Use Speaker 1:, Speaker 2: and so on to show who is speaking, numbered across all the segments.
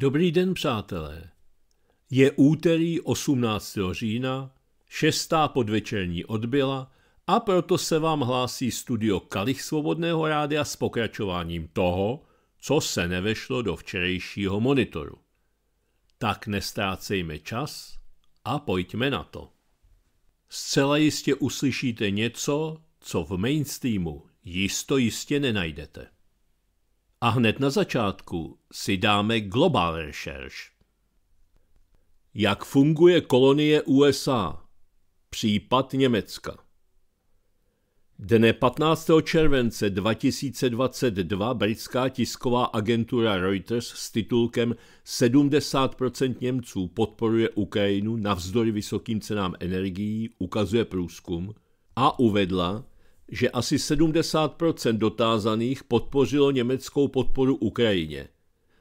Speaker 1: Dobrý den, přátelé. Je úterý 18. října, šestá podvečerní odbyla a proto se vám hlásí studio Kalich Svobodného rádia s pokračováním toho, co se nevešlo do včerejšího monitoru. Tak nestrácejme čas a pojďme na to. Zcela jistě uslyšíte něco, co v mainstreamu jisto jistě nenajdete. A hned na začátku si dáme Global Research. Jak funguje kolonie USA? Případ Německa. Dne 15. července 2022 britská tisková agentura Reuters s titulkem 70% Němců podporuje Ukrajinu navzdory vysokým cenám energií ukazuje průzkum a uvedla, že asi 70% dotázaných podpořilo německou podporu Ukrajině.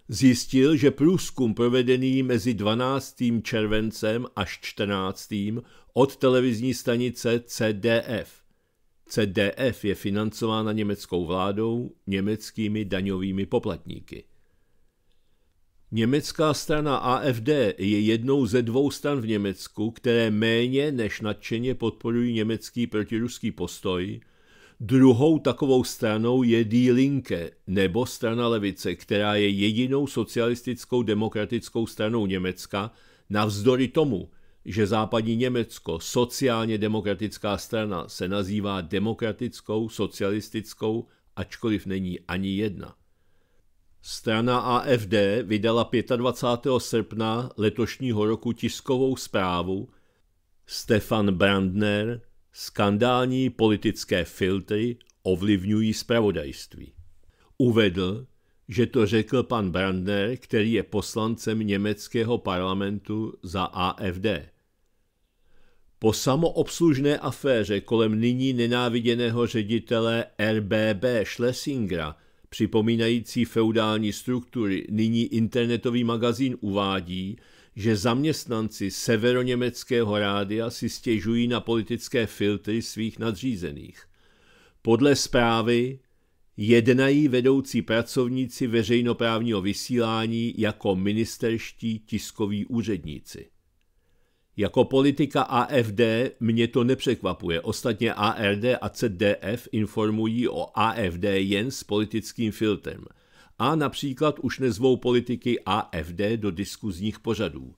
Speaker 1: Zjistil, že průzkum provedený mezi 12. červencem až 14. od televizní stanice CDF. CDF je financována německou vládou, německými daňovými poplatníky. Německá strana AFD je jednou ze dvou stran v Německu, které méně než nadšeně podporují německý protiruský postoj, Druhou takovou stranou je Die Linke, nebo strana levice, která je jedinou socialistickou demokratickou stranou Německa, navzdory tomu, že západní Německo, sociálně demokratická strana, se nazývá demokratickou, socialistickou, ačkoliv není ani jedna. Strana AFD vydala 25. srpna letošního roku tiskovou zprávu Stefan Brandner, skandální politické filtry ovlivňují spravodajství. Uvedl, že to řekl pan Brandner, který je poslancem německého parlamentu za AFD. Po samoobslužné aféře kolem nyní nenáviděného ředitele RBB Schlesingera, připomínající feudální struktury, nyní internetový magazín uvádí, že zaměstnanci severoněmeckého rádia si stěžují na politické filtry svých nadřízených. Podle zprávy jednají vedoucí pracovníci veřejnoprávního vysílání jako ministerští tiskoví úředníci. Jako politika AFD mě to nepřekvapuje. Ostatně ARD a CDF informují o AFD jen s politickým filtrem – a například už nezvou politiky AFD do diskuzních pořadů.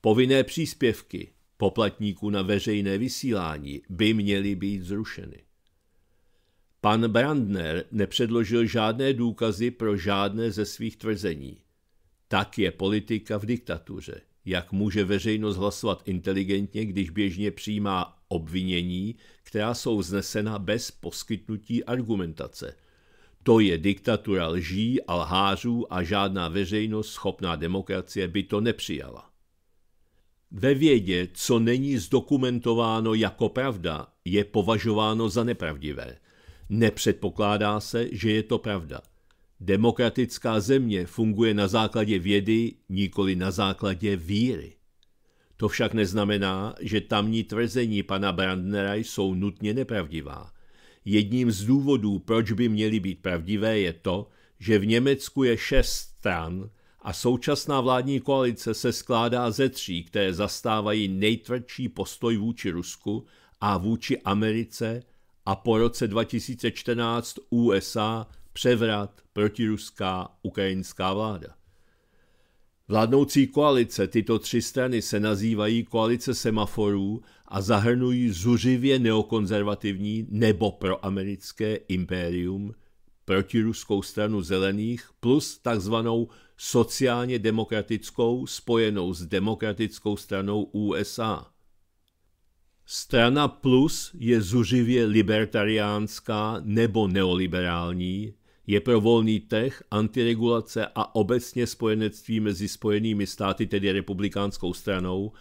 Speaker 1: Povinné příspěvky poplatníků na veřejné vysílání by měly být zrušeny. Pan Brandner nepředložil žádné důkazy pro žádné ze svých tvrzení. Tak je politika v diktatuře. Jak může veřejnost hlasovat inteligentně, když běžně přijímá obvinění, která jsou znesena bez poskytnutí argumentace? To je diktatura lží a lhářů a žádná veřejnost schopná demokracie by to nepřijala. Ve vědě, co není zdokumentováno jako pravda, je považováno za nepravdivé. Nepředpokládá se, že je to pravda. Demokratická země funguje na základě vědy, nikoli na základě víry. To však neznamená, že tamní tvrzení pana Brandnera jsou nutně nepravdivá – Jedním z důvodů, proč by měly být pravdivé, je to, že v Německu je šest stran a současná vládní koalice se skládá ze tří, které zastávají nejtvrdší postoj vůči Rusku a vůči Americe a po roce 2014 USA převrat protiruská ukrajinská vláda. Vládnoucí koalice tyto tři strany se nazývají koalice semaforů a zahrnují zuřivě neokonzervativní nebo proamerické impérium, protiruskou stranu zelených plus takzvanou sociálně demokratickou spojenou s demokratickou stranou USA. Strana plus je zuřivě libertariánská nebo neoliberální, je pro volný trh, antiregulace a obecně spojenectví mezi spojenými státy, tedy republikánskou stranou,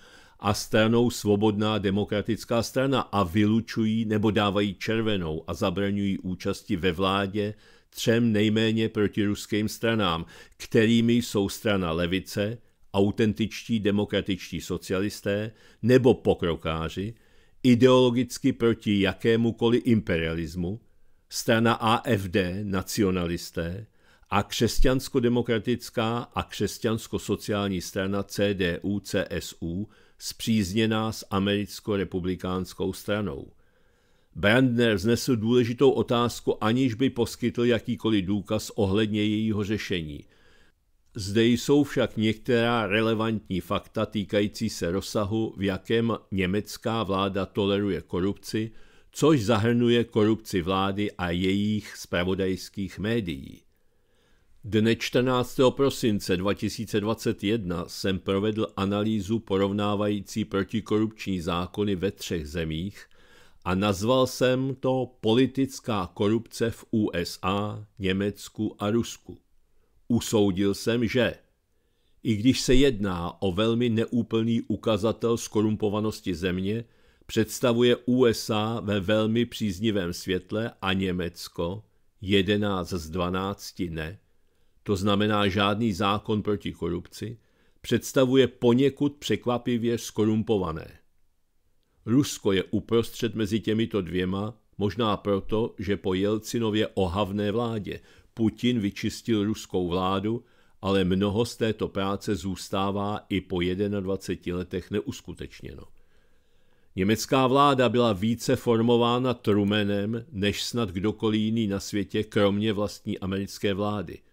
Speaker 1: a stranou Svobodná demokratická strana a vylučují nebo dávají červenou a zabraňují účasti ve vládě třem nejméně protiruským stranám, kterými jsou strana levice, autentičtí demokratičtí socialisté nebo pokrokáři, ideologicky proti jakémukoliv imperialismu, strana AFD nacionalisté a křesťansko-demokratická a křesťansko-sociální strana CDU-CSU zpřízněná s americkou republikánskou stranou. Brandner vznesl důležitou otázku, aniž by poskytl jakýkoliv důkaz ohledně jejího řešení. Zde jsou však některá relevantní fakta týkající se rozsahu, v jakém německá vláda toleruje korupci, což zahrnuje korupci vlády a jejich spravodajských médií. Dne 14. prosince 2021 jsem provedl analýzu porovnávající protikorupční zákony ve třech zemích a nazval jsem to politická korupce v USA, Německu a Rusku. Usoudil jsem, že i když se jedná o velmi neúplný ukazatel skorumpovanosti země, představuje USA ve velmi příznivém světle a Německo 11 z 12 ne – to znamená žádný zákon proti korupci, představuje poněkud překvapivě skorumpované. Rusko je uprostřed mezi těmito dvěma, možná proto, že po Jelcinově ohavné vládě Putin vyčistil ruskou vládu, ale mnoho z této práce zůstává i po 21 letech neuskutečněno. Německá vláda byla více formována Trumenem než snad kdokoliv jiný na světě, kromě vlastní americké vlády –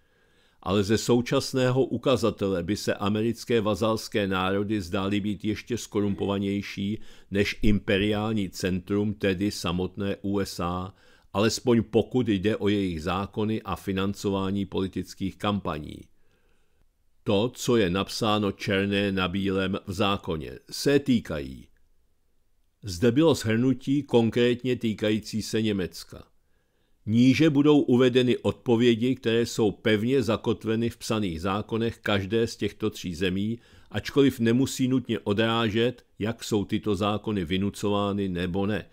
Speaker 1: ale ze současného ukazatele by se americké vazalské národy zdály být ještě skorumpovanější než imperiální centrum, tedy samotné USA, alespoň pokud jde o jejich zákony a financování politických kampaní. To, co je napsáno černé na bílém v zákoně, se týkají. Zde bylo shrnutí konkrétně týkající se Německa. Níže budou uvedeny odpovědi, které jsou pevně zakotveny v psaných zákonech každé z těchto tří zemí, ačkoliv nemusí nutně odrážet, jak jsou tyto zákony vynucovány nebo ne.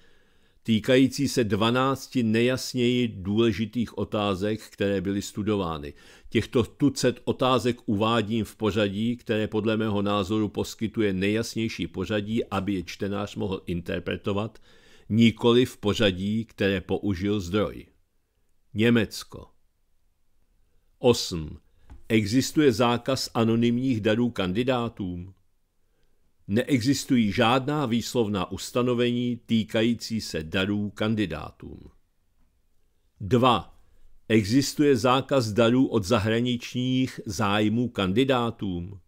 Speaker 1: Týkající se 12 nejasněji důležitých otázek, které byly studovány. Těchto tucet otázek uvádím v pořadí, které podle mého názoru poskytuje nejasnější pořadí, aby je čtenář mohl interpretovat, nikoli v pořadí, které použil zdroj. Německo. 8. Existuje zákaz anonymních darů kandidátům? Neexistují žádná výslovná ustanovení týkající se darů kandidátům. 2. Existuje zákaz darů od zahraničních zájmů kandidátům?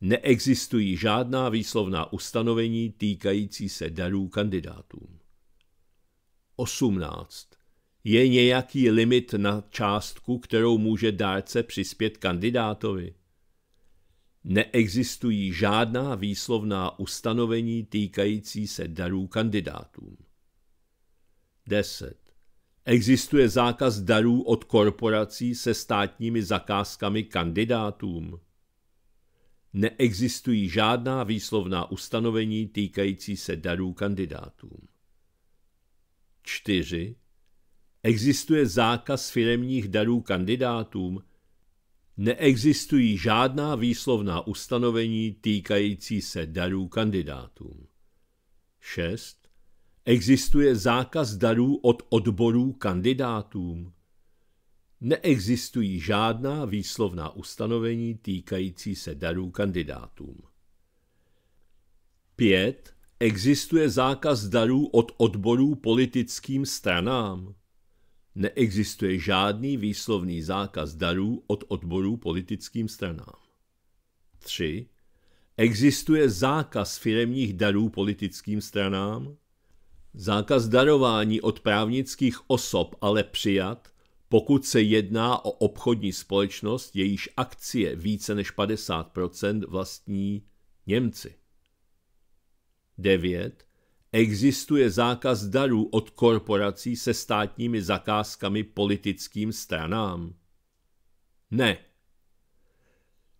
Speaker 1: Neexistují žádná výslovná ustanovení týkající se darů kandidátům. 18. Je nějaký limit na částku, kterou může dárce přispět kandidátovi? Neexistují žádná výslovná ustanovení týkající se darů kandidátům. 10. Existuje zákaz darů od korporací se státními zakázkami kandidátům. Neexistují žádná výslovná ustanovení týkající se darů kandidátům. 4. Existuje zákaz firemních darů kandidátům? Neexistují žádná výslovná ustanovení týkající se darů kandidátům. 6. Existuje zákaz darů od odborů kandidátům? Neexistují žádná výslovná ustanovení týkající se darů kandidátům. 5. Existuje zákaz darů od odborů politickým stranám? neexistuje žádný výslovný zákaz darů od odborů politickým stranám. 3. Existuje zákaz firemních darů politickým stranám? Zákaz darování od právnických osob ale přijat, pokud se jedná o obchodní společnost, jejíž akcie více než 50% vlastní Němci. 9. Existuje zákaz darů od korporací se státními zakázkami politickým stranám? Ne.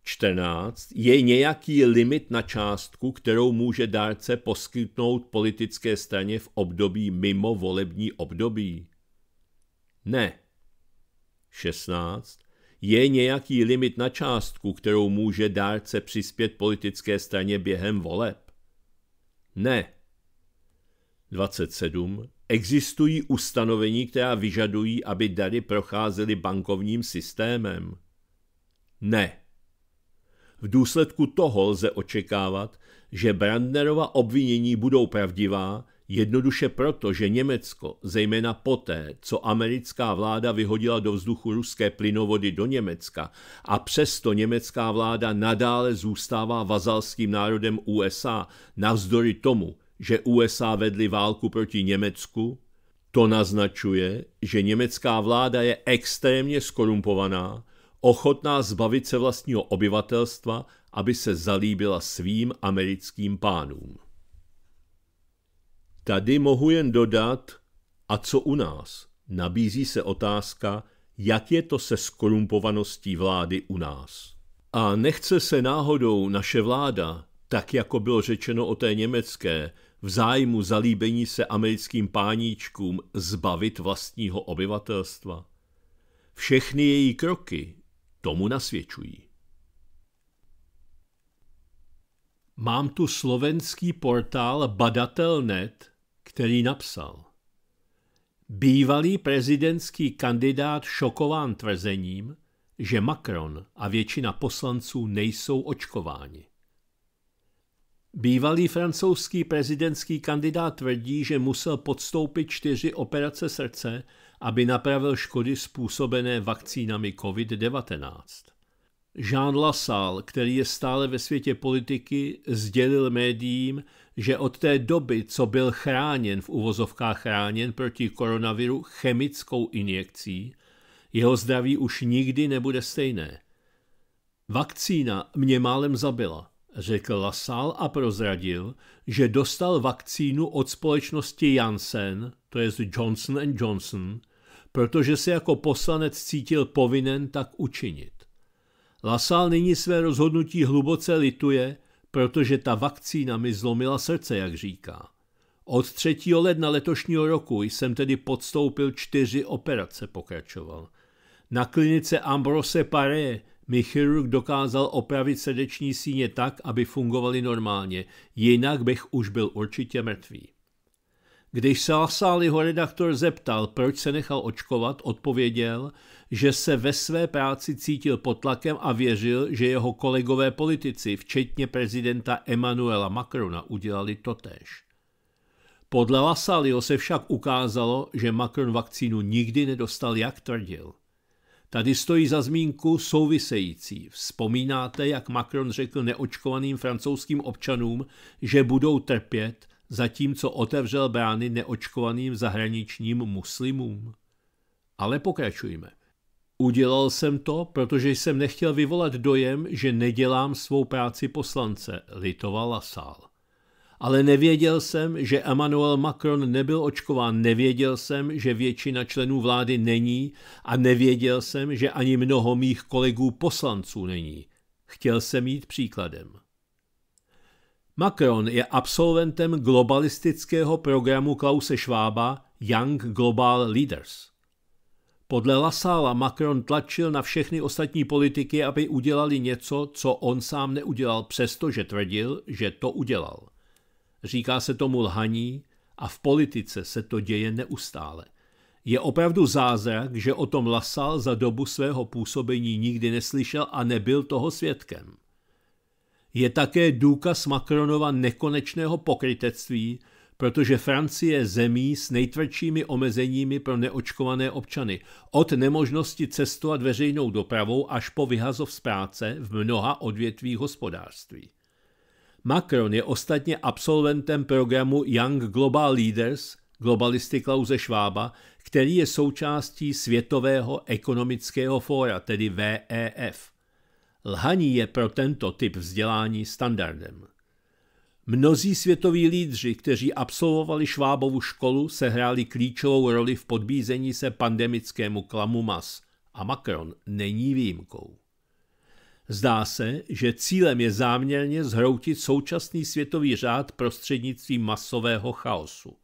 Speaker 1: 14. Je nějaký limit na částku, kterou může dárce poskytnout politické straně v období mimo volební období? Ne. 16. Je nějaký limit na částku, kterou může dárce přispět politické straně během voleb? Ne. 27 existují ustanovení, která vyžadují, aby dary procházely bankovním systémem? Ne. V důsledku toho lze očekávat, že Brandnerova obvinění budou pravdivá, jednoduše proto, že Německo, zejména poté, co americká vláda vyhodila do vzduchu ruské plynovody do Německa a přesto německá vláda nadále zůstává vazalským národem USA, navzdory tomu, že USA vedly válku proti Německu, to naznačuje, že německá vláda je extrémně skorumpovaná, ochotná zbavit se vlastního obyvatelstva, aby se zalíbila svým americkým pánům. Tady mohu jen dodat, a co u nás? Nabízí se otázka, jak je to se skorumpovaností vlády u nás. A nechce se náhodou naše vláda, tak jako bylo řečeno o té německé, v zájmu zalíbení se americkým páníčkům zbavit vlastního obyvatelstva? Všechny její kroky tomu nasvědčují. Mám tu slovenský portál Badatel.net, který napsal Bývalý prezidentský kandidát šokován tvrzením, že Macron a většina poslanců nejsou očkováni. Bývalý francouzský prezidentský kandidát tvrdí, že musel podstoupit čtyři operace srdce, aby napravil škody způsobené vakcínami COVID-19. Jean Lassalle, který je stále ve světě politiky, sdělil médiím, že od té doby, co byl chráněn v uvozovkách chráněn proti koronaviru chemickou injekcí, jeho zdraví už nikdy nebude stejné. Vakcína mě málem zabila – řekl Lasal a prozradil, že dostal vakcínu od společnosti Janssen, to je Johnson Johnson, protože se jako poslanec cítil povinen tak učinit. Lasal nyní své rozhodnutí hluboce lituje, protože ta vakcína mi zlomila srdce, jak říká. Od 3. ledna letošního roku jsem tedy podstoupil čtyři operace, pokračoval. Na klinice Ambrose Paré mi chirurg dokázal opravit srdeční síně tak, aby fungovaly normálně, jinak bych už byl určitě mrtvý. Když se Lasáliho redaktor zeptal, proč se nechal očkovat, odpověděl, že se ve své práci cítil pod tlakem a věřil, že jeho kolegové politici, včetně prezidenta Emanuela Macrona, udělali totéž. Podle Lasalio se však ukázalo, že Macron vakcínu nikdy nedostal, jak tvrdil. Tady stojí za zmínku související. Vzpomínáte, jak Macron řekl neočkovaným francouzským občanům, že budou trpět, zatímco otevřel brány neočkovaným zahraničním muslimům? Ale pokračujme. Udělal jsem to, protože jsem nechtěl vyvolat dojem, že nedělám svou práci poslance, litovala sál ale nevěděl jsem, že Emmanuel Macron nebyl očkován, nevěděl jsem, že většina členů vlády není a nevěděl jsem, že ani mnoho mých kolegů poslanců není. Chtěl jsem jít příkladem. Macron je absolventem globalistického programu Klause Schwaba Young Global Leaders. Podle Lasala Macron tlačil na všechny ostatní politiky, aby udělali něco, co on sám neudělal, přestože tvrdil, že to udělal. Říká se tomu lhaní a v politice se to děje neustále. Je opravdu zázrak, že o tom Lasal za dobu svého působení nikdy neslyšel a nebyl toho svědkem. Je také důkaz Macronova nekonečného pokrytectví, protože Francie je zemí s nejtvrdšími omezeními pro neočkované občany, od nemožnosti cestovat veřejnou dopravou až po vyhazov z práce v mnoha odvětvích hospodářství. Macron je ostatně absolventem programu Young Global Leaders, globalisty Klause Švába, který je součástí Světového ekonomického fóra, tedy VEF. Lhaní je pro tento typ vzdělání standardem. Mnozí světoví lídři, kteří absolvovali Švábovu školu, sehráli klíčovou roli v podbízení se pandemickému klamu mas a Macron není výjimkou. Zdá se, že cílem je záměrně zhroutit současný světový řád prostřednictvím masového chaosu.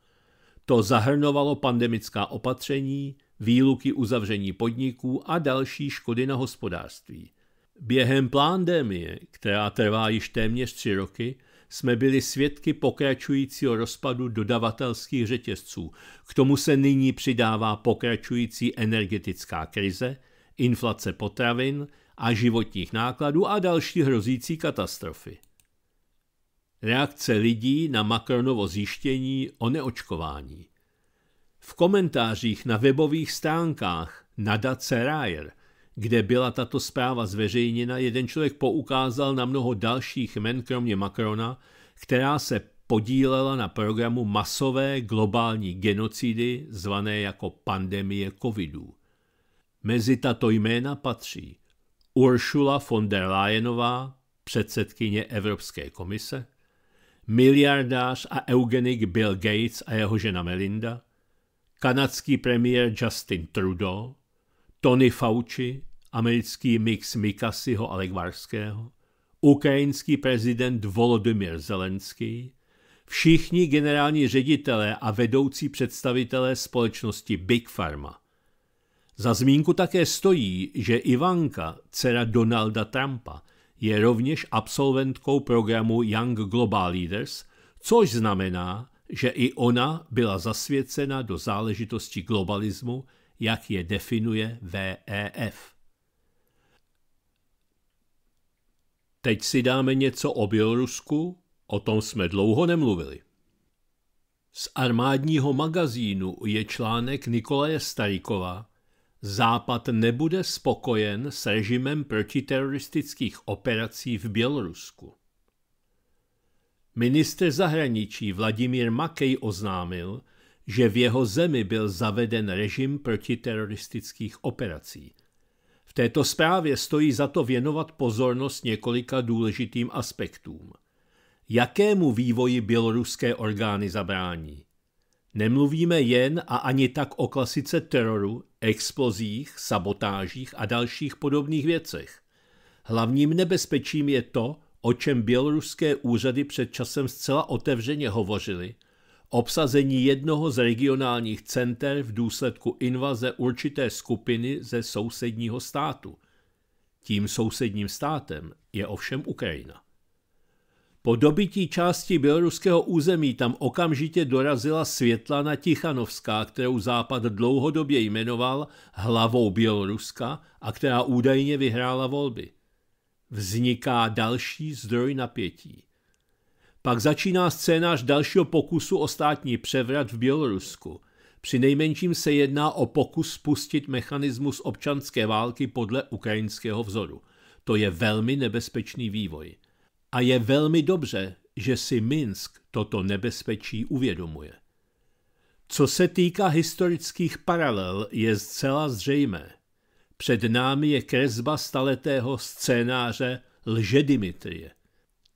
Speaker 1: To zahrnovalo pandemická opatření, výluky uzavření podniků a další škody na hospodářství. Během pandemie, která trvá již téměř tři roky, jsme byli svědky pokračujícího rozpadu dodavatelských řetězců. K tomu se nyní přidává pokračující energetická krize, inflace potravin, a životních nákladů a další hrozící katastrofy. Reakce lidí na Macronovo zjištění o neočkování. V komentářích na webových stránkách nadace Rajer, kde byla tato zpráva zveřejněna, jeden člověk poukázal na mnoho dalších men kromě Macrona, která se podílela na programu masové globální genocidy zvané jako pandemie covidu. Mezi tato jména patří Ursula von der Leyenová, předsedkyně Evropské komise, miliardář a eugenik Bill Gates a jeho žena Melinda, kanadský premiér Justin Trudeau, Tony Fauci, americký mix Mikasiho a Legvarského, ukrajinský prezident Volodymyr Zelenský, všichni generální ředitelé a vedoucí představitelé společnosti Big Pharma – za zmínku také stojí, že Ivanka, dcera Donalda Trumpa, je rovněž absolventkou programu Young Global Leaders, což znamená, že i ona byla zasvěcena do záležitosti globalismu, jak je definuje VEF. Teď si dáme něco o Bělorusku, o tom jsme dlouho nemluvili. Z armádního magazínu je článek Nikolaje Starikova, Západ nebude spokojen s režimem protiteroristických operací v Bělorusku. Minister zahraničí Vladimír Makej oznámil, že v jeho zemi byl zaveden režim protiteroristických operací. V této zprávě stojí za to věnovat pozornost několika důležitým aspektům. Jakému vývoji běloruské orgány zabrání? Nemluvíme jen a ani tak o klasice teroru explozích, sabotážích a dalších podobných věcech. Hlavním nebezpečím je to, o čem běloruské úřady před časem zcela otevřeně hovořili, obsazení jednoho z regionálních center v důsledku invaze určité skupiny ze sousedního státu. Tím sousedním státem je ovšem Ukrajina. Po dobití části běloruského území tam okamžitě dorazila Světlana Tichanovská, kterou Západ dlouhodobě jmenoval hlavou Běloruska a která údajně vyhrála volby. Vzniká další zdroj napětí. Pak začíná scénář dalšího pokusu o státní převrat v Bělorusku. Při nejmenším se jedná o pokus spustit mechanismus občanské války podle ukrajinského vzoru. To je velmi nebezpečný vývoj. A je velmi dobře, že si Minsk toto nebezpečí uvědomuje. Co se týká historických paralel, je zcela zřejmé. Před námi je kresba staletého scénáře Lžedimitrie.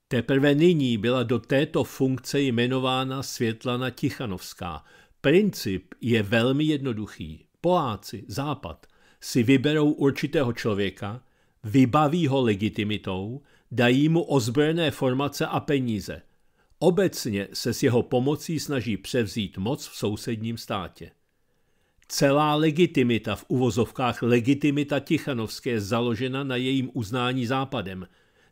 Speaker 1: Teprve nyní byla do této funkce jmenována Světlana Tichanovská. Princip je velmi jednoduchý. Poláci, Západ, si vyberou určitého člověka, vybaví ho legitimitou, dají mu ozbrojené formace a peníze. Obecně se s jeho pomocí snaží převzít moc v sousedním státě. Celá legitimita v uvozovkách legitimita Tichanovské je založena na jejím uznání západem.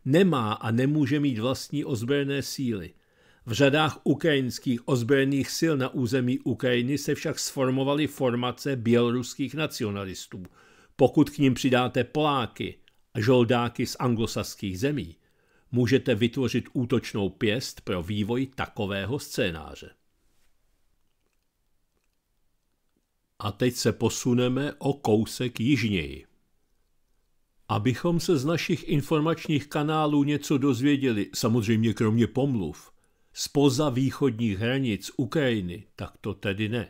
Speaker 1: Nemá a nemůže mít vlastní ozbrojené síly. V řadách ukrajinských ozbrojených sil na území Ukrajiny se však sformovaly formace běloruských nacionalistů. Pokud k ním přidáte Poláky, a žoldáky z anglosaských zemí, můžete vytvořit útočnou pěst pro vývoj takového scénáře. A teď se posuneme o kousek jižněji. Abychom se z našich informačních kanálů něco dozvěděli, samozřejmě kromě pomluv, spoza východních hranic Ukrajiny, tak to tedy ne.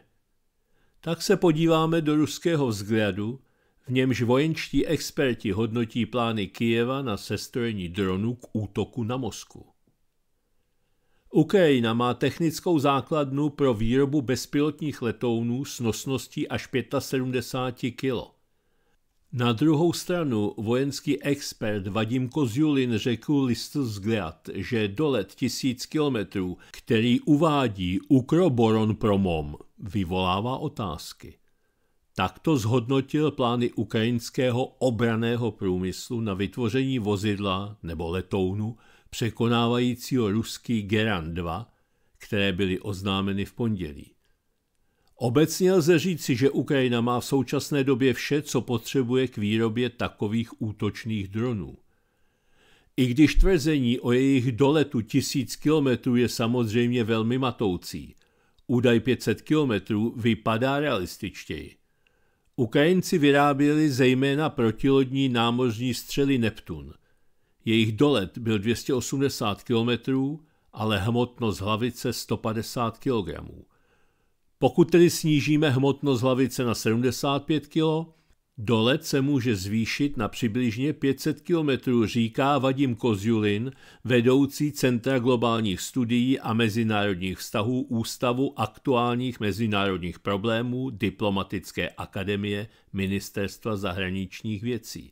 Speaker 1: Tak se podíváme do ruského vzhledu v němž vojenčtí experti hodnotí plány Kijeva na sestrojení dronu k útoku na Moskvu. Ukrajina má technickou základnu pro výrobu bezpilotních letounů s nosností až 75 kg. Na druhou stranu vojenský expert Vadim Kozjulin řekl listu zгляд, že dolet tisíc kilometrů, který uvádí Ukroboron Promom, vyvolává otázky. Takto zhodnotil plány ukrajinského obraného průmyslu na vytvoření vozidla nebo letounu překonávajícího ruský Geran 2, které byly oznámeny v pondělí. Obecně lze říci, že Ukrajina má v současné době vše, co potřebuje k výrobě takových útočných dronů. I když tvrzení o jejich doletu tisíc kilometrů je samozřejmě velmi matoucí, údaj 500 kilometrů vypadá realističtěji. Ukrajinci vyráběli zejména protilodní námořní střely Neptun. Jejich dolet byl 280 km, ale hmotnost hlavice 150 kg. Pokud tedy snížíme hmotnost hlavice na 75 kg, Dolet se může zvýšit na přibližně 500 kilometrů, říká Vadim Kozulin, vedoucí Centra globálních studií a mezinárodních vztahů Ústavu aktuálních mezinárodních problémů Diplomatické akademie Ministerstva zahraničních věcí.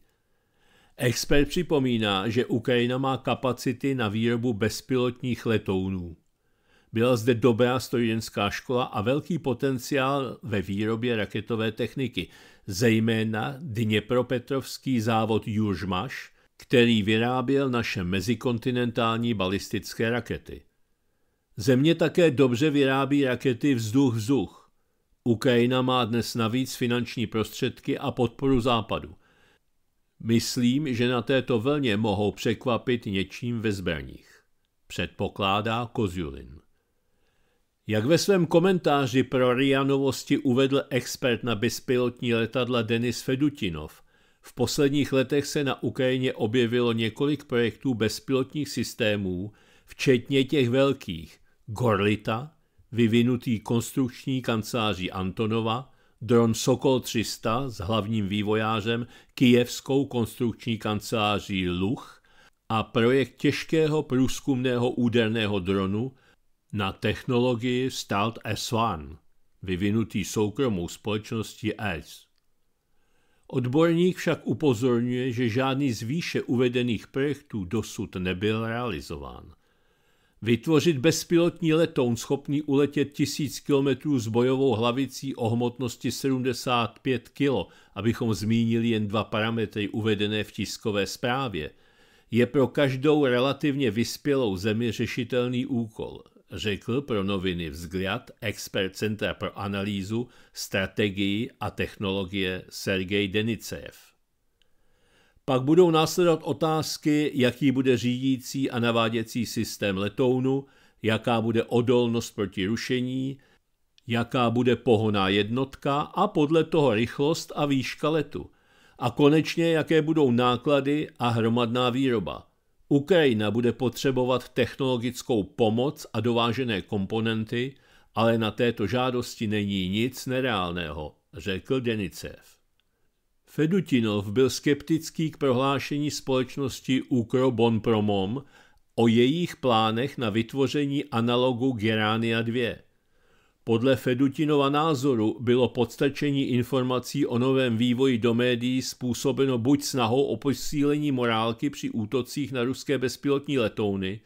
Speaker 1: Expert připomíná, že Ukrajina má kapacity na výrobu bezpilotních letounů. Byla zde dobrá studentská škola a velký potenciál ve výrobě raketové techniky – zejména Dněpropetrovský závod Južmaš, který vyráběl naše mezikontinentální balistické rakety. Země také dobře vyrábí rakety vzduch-vzduch. Ukrajina má dnes navíc finanční prostředky a podporu západu. Myslím, že na této vlně mohou překvapit něčím ve zbraních, předpokládá Kozulin. Jak ve svém komentáři pro RIA novosti uvedl expert na bezpilotní letadla Denis Fedutinov, v posledních letech se na Ukrajině objevilo několik projektů bezpilotních systémů, včetně těch velkých Gorlita, vyvinutý konstrukční kanceláří Antonova, dron Sokol 300 s hlavním vývojářem kijevskou konstrukční kanceláří Luch a projekt těžkého průzkumného úderného dronu na technologii Stealth S1, vyvinutý soukromou společností S. Odborník však upozorňuje, že žádný z výše uvedených projektů dosud nebyl realizován. Vytvořit bezpilotní letoun schopný uletět 1000 km s bojovou hlavicí o hmotnosti 75 kg, abychom zmínili jen dva parametry uvedené v tiskové zprávě, je pro každou relativně vyspělou zemi řešitelný úkol řekl pro noviny Vzgliad expert Centra pro analýzu, strategii a technologie Sergej Denicev. Pak budou následovat otázky, jaký bude řídící a naváděcí systém letounu, jaká bude odolnost proti rušení, jaká bude pohoná jednotka a podle toho rychlost a výška letu. A konečně, jaké budou náklady a hromadná výroba. Ukrajina bude potřebovat technologickou pomoc a dovážené komponenty, ale na této žádosti není nic nereálného, řekl Denicev. Fedutinov byl skeptický k prohlášení společnosti Ukro Bonpromom o jejich plánech na vytvoření analogu Gerania 2. Podle Fedutinova názoru bylo podstačení informací o novém vývoji do médií způsobeno buď snahou o posílení morálky při útocích na ruské bezpilotní letouny,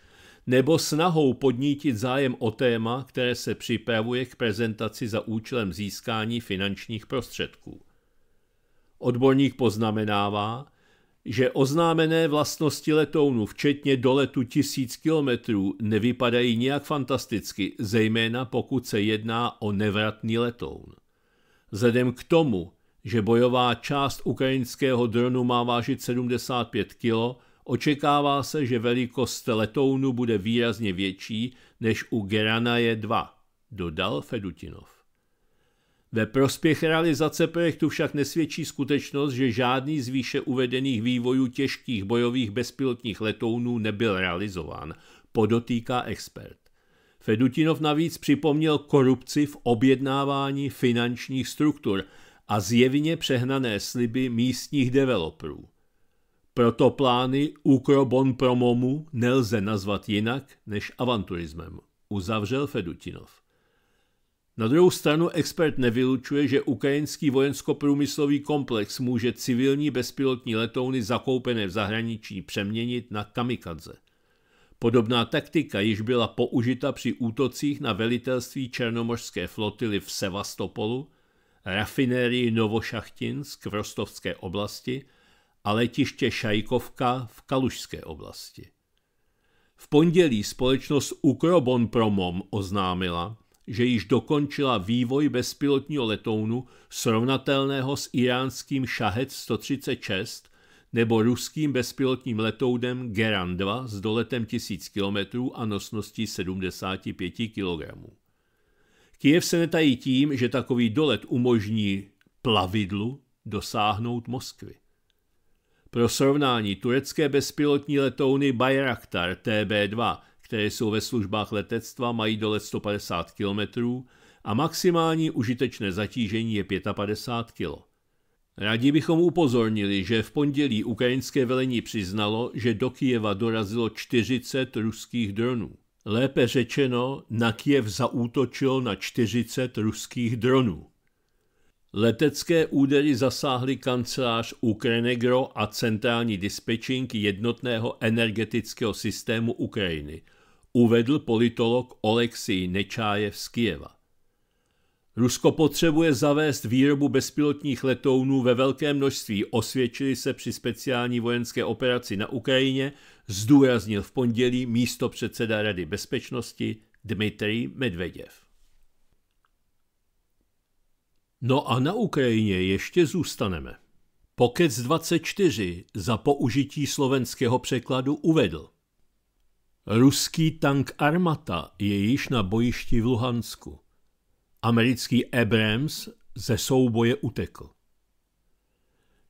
Speaker 1: nebo snahou podnítit zájem o téma, které se připravuje k prezentaci za účelem získání finančních prostředků. Odborník poznamenává, že oznámené vlastnosti letounu, včetně doletu tisíc kilometrů, nevypadají nijak fantasticky, zejména pokud se jedná o nevratný letoun. Vzhledem k tomu, že bojová část ukrajinského dronu má vážit 75 kg, očekává se, že velikost letounu bude výrazně větší než u Geranaje 2, dodal Fedutinov. Ve prospěch realizace projektu však nesvědčí skutečnost, že žádný z výše uvedených vývojů těžkých bojových bezpilotních letounů nebyl realizován, podotýká expert. Fedutinov navíc připomněl korupci v objednávání finančních struktur a zjevně přehnané sliby místních developerů. Proto plány Ukrobon Promomu nelze nazvat jinak než avanturismem, uzavřel Fedutinov. Na druhou stranu expert nevylučuje, že ukrajinský vojensko-průmyslový komplex může civilní bezpilotní letouny zakoupené v zahraničí přeměnit na kamikadze. Podobná taktika již byla použita při útocích na velitelství Černomořské flotily v Sevastopolu, rafinérii Novošachtinsk v Rostovské oblasti a letiště Šajkovka v Kalužské oblasti. V pondělí společnost Ukrobon Promom oznámila, že již dokončila vývoj bezpilotního letounu srovnatelného s iránským Shahed 136 nebo ruským bezpilotním letounem Geran-2 s doletem 1000 km a nosností 75 kg. Kiev se netají tím, že takový dolet umožní plavidlu dosáhnout Moskvy. Pro srovnání turecké bezpilotní letouny Bayraktar TB2 které jsou ve službách letectva, mají dolet 150 km a maximální užitečné zatížení je 55 kg. Rádi bychom upozornili, že v pondělí ukrajinské velení přiznalo, že do Kijeva dorazilo 40 ruských dronů. Lépe řečeno, na Kijev zaútočil na 40 ruských dronů. Letecké údery zasáhly kancelář Ukrenegro a centrální dispečink jednotného energetického systému Ukrajiny, uvedl politolog Oleksij Nečájev z Kijeva. Rusko potřebuje zavést výrobu bezpilotních letounů ve velkém množství, osvědčili se při speciální vojenské operaci na Ukrajině, zdůraznil v pondělí místo předseda Rady bezpečnosti Dmitrij Medveděv. No a na Ukrajině ještě zůstaneme. Pokec 24 za použití slovenského překladu uvedl – Ruský tank Armata je již na bojišti v Luhansku. Americký Abrams ze souboje utekl.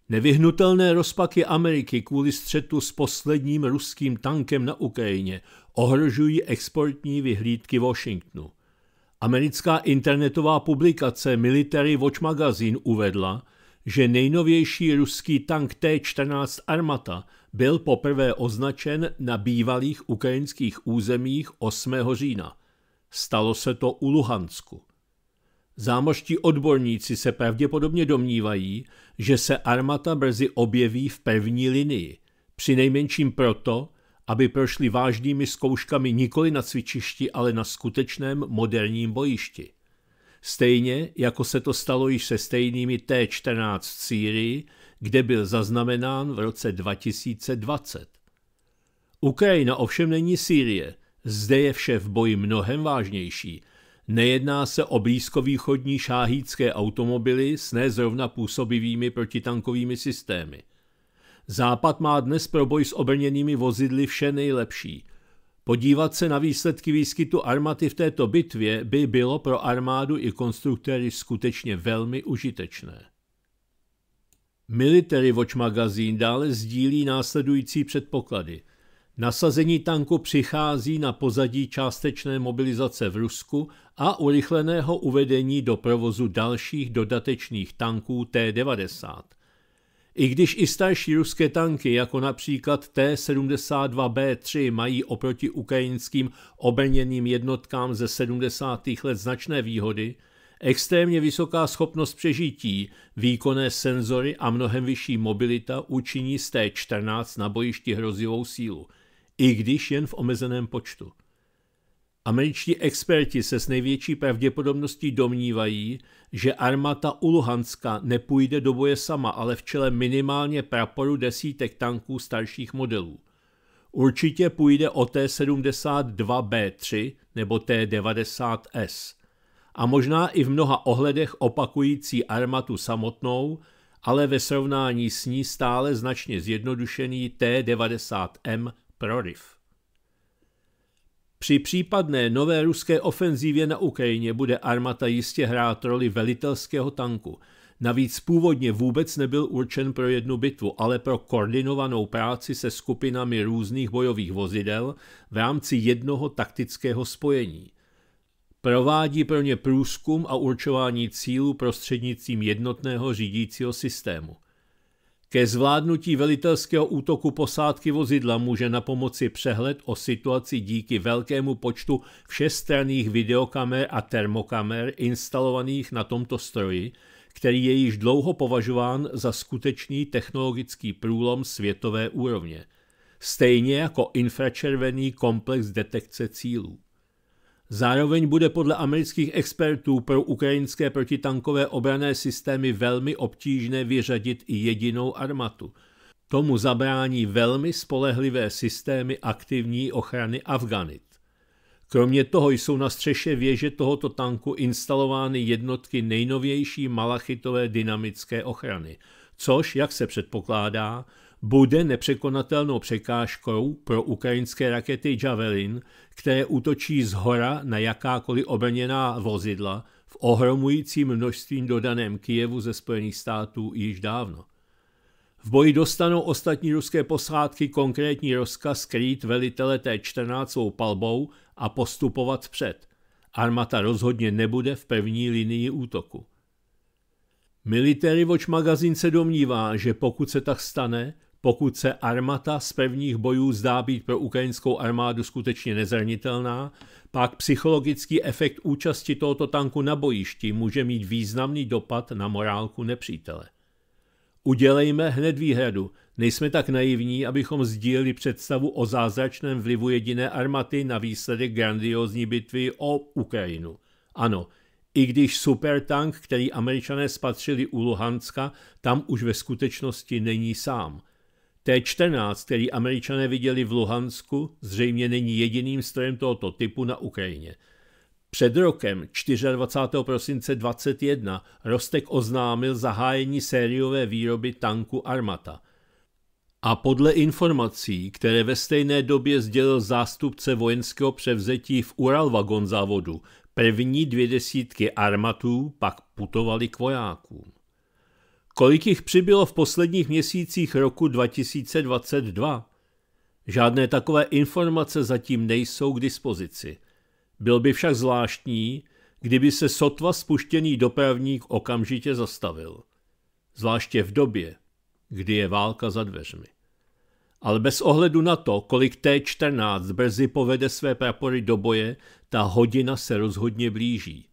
Speaker 1: Nevyhnutelné rozpaky Ameriky kvůli střetu s posledním ruským tankem na Ukrajině ohrožují exportní vyhlídky Washingtonu. Americká internetová publikace Military Watch Magazine uvedla, že nejnovější ruský tank T-14 Armata byl poprvé označen na bývalých ukrajinských územích 8. října. Stalo se to u Luhansku. Zámoští odborníci se pravděpodobně domnívají, že se armata brzy objeví v první linii, přinejmenším proto, aby prošli vážnými zkouškami nikoli na cvičišti, ale na skutečném moderním bojišti. Stejně jako se to stalo již se stejnými T-14 v Sýrii kde byl zaznamenán v roce 2020. Ukrajina ovšem není Sýrie, zde je vše v boji mnohem vážnější. Nejedná se o blízkovýchodní šáhícké automobily s nezrovna působivými protitankovými systémy. Západ má dnes pro boj s obrněnými vozidly vše nejlepší. Podívat se na výsledky výskytu armaty v této bitvě by bylo pro armádu i konstruktéry skutečně velmi užitečné. Military Watch magazín dále sdílí následující předpoklady. Nasazení tanku přichází na pozadí částečné mobilizace v Rusku a urychleného uvedení do provozu dalších dodatečných tanků T-90. I když i starší ruské tanky, jako například T-72B3, mají oproti ukrajinským obrněným jednotkám ze 70. let značné výhody, Extrémně vysoká schopnost přežití, výkonné senzory a mnohem vyšší mobilita učiní z té 14 na bojišti hrozivou sílu, i když jen v omezeném počtu. Američtí experti se s největší pravděpodobností domnívají, že armáda Uluhanska nepůjde do boje sama, ale v čele minimálně praporu desítek tanků starších modelů. Určitě půjde o T-72B3 nebo T-90S – a možná i v mnoha ohledech opakující armatu samotnou, ale ve srovnání s ní stále značně zjednodušený T-90M Proriv. Při případné nové ruské ofenzívě na Ukrajině bude armata jistě hrát roli velitelského tanku. Navíc původně vůbec nebyl určen pro jednu bitvu, ale pro koordinovanou práci se skupinami různých bojových vozidel v rámci jednoho taktického spojení – Provádí pro ně průzkum a určování cílů prostřednictvím jednotného řídícího systému. Ke zvládnutí velitelského útoku posádky vozidla může na pomoci přehled o situaci díky velkému počtu všestranných videokamer a termokamer instalovaných na tomto stroji, který je již dlouho považován za skutečný technologický průlom světové úrovně, stejně jako infračervený komplex detekce cílů. Zároveň bude podle amerických expertů pro ukrajinské protitankové obrané systémy velmi obtížné vyřadit i jedinou armatu. Tomu zabrání velmi spolehlivé systémy aktivní ochrany Afganit. Kromě toho jsou na střeše věže tohoto tanku instalovány jednotky nejnovější malachitové dynamické ochrany, což, jak se předpokládá, bude nepřekonatelnou překážkou pro ukrajinské rakety Javelin, které útočí z hora na jakákoliv obrněná vozidla v ohromujícím množstvím dodaném Kijevu ze Spojených států již dávno. V boji dostanou ostatní ruské posádky konkrétní rozkaz skrýt velitele T-14 svou palbou a postupovat před. Armata rozhodně nebude v první linii útoku. Military Watch magazín se domnívá, že pokud se tak stane, pokud se armata z prvních bojů zdá být pro ukrajinskou armádu skutečně nezranitelná, pak psychologický efekt účasti tohoto tanku na bojišti může mít významný dopad na morálku nepřítele. Udělejme hned výhradu. Nejsme tak naivní, abychom sdíleli představu o zázračném vlivu jediné armaty na výsledek grandiózní bitvy o Ukrajinu. Ano, i když supertank, který američané spatřili u Luhanska, tam už ve skutečnosti není sám – T-14, který američané viděli v Luhansku, zřejmě není jediným strojem tohoto typu na Ukrajině. Před rokem 24. prosince 2021 Rostek oznámil zahájení sériové výroby tanku Armata. A podle informací, které ve stejné době sdělil zástupce vojenského převzetí v Uralvagon závodu, první dvě desítky armatů pak putovaly k vojákům. Kolik jich přibylo v posledních měsících roku 2022? Žádné takové informace zatím nejsou k dispozici. Byl by však zvláštní, kdyby se sotva spuštěný dopravník okamžitě zastavil. Zvláště v době, kdy je válka za dveřmi. Ale bez ohledu na to, kolik T-14 brzy povede své prapory do boje, ta hodina se rozhodně blíží.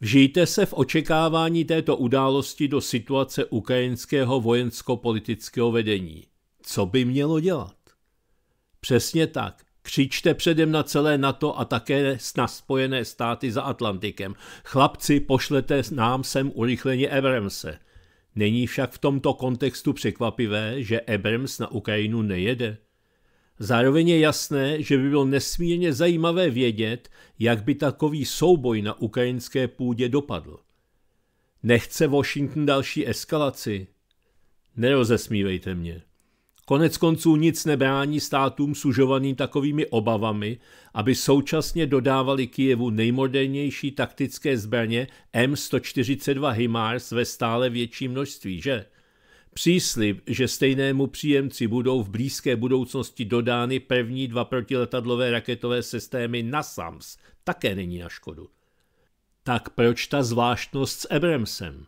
Speaker 1: Vžijte se v očekávání této události do situace ukrajinského vojensko-politického vedení. Co by mělo dělat? Přesně tak. Křičte předem na celé NATO a také na Spojené státy za Atlantikem. Chlapci, pošlete nám sem urychleně Abramse. Není však v tomto kontextu překvapivé, že Abrams na Ukrajinu nejede. Zároveň je jasné, že by bylo nesmírně zajímavé vědět, jak by takový souboj na ukrajinské půdě dopadl. Nechce Washington další eskalaci? Nerozesmívejte mě. Konec konců nic nebrání státům sužovaným takovými obavami, aby současně dodávali Kijevu nejmodernější taktické zbraně M142 HIMARS ve stále větší množství, že? Příslib, že stejnému příjemci budou v blízké budoucnosti dodány první dva protiletadlové raketové systémy NASAMS, také není na škodu. Tak proč ta zvláštnost s Abramsem?